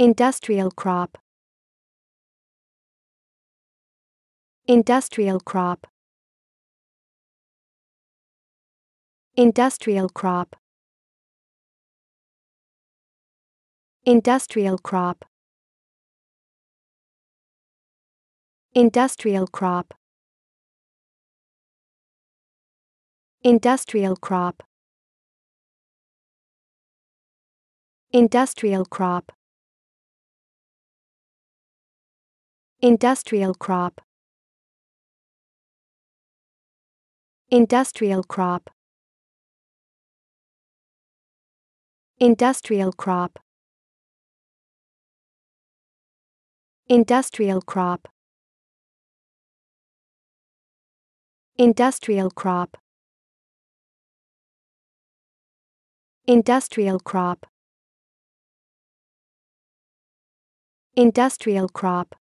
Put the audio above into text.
Industrial crop. Industrial crop. Industrial crop. Industrial crop. Industrial crop. Industrial crop. Industrial crop. Industrial crop. Industrial crop. Industrial crop. Industrial crop. Industrial crop. Industrial crop. Industrial crop.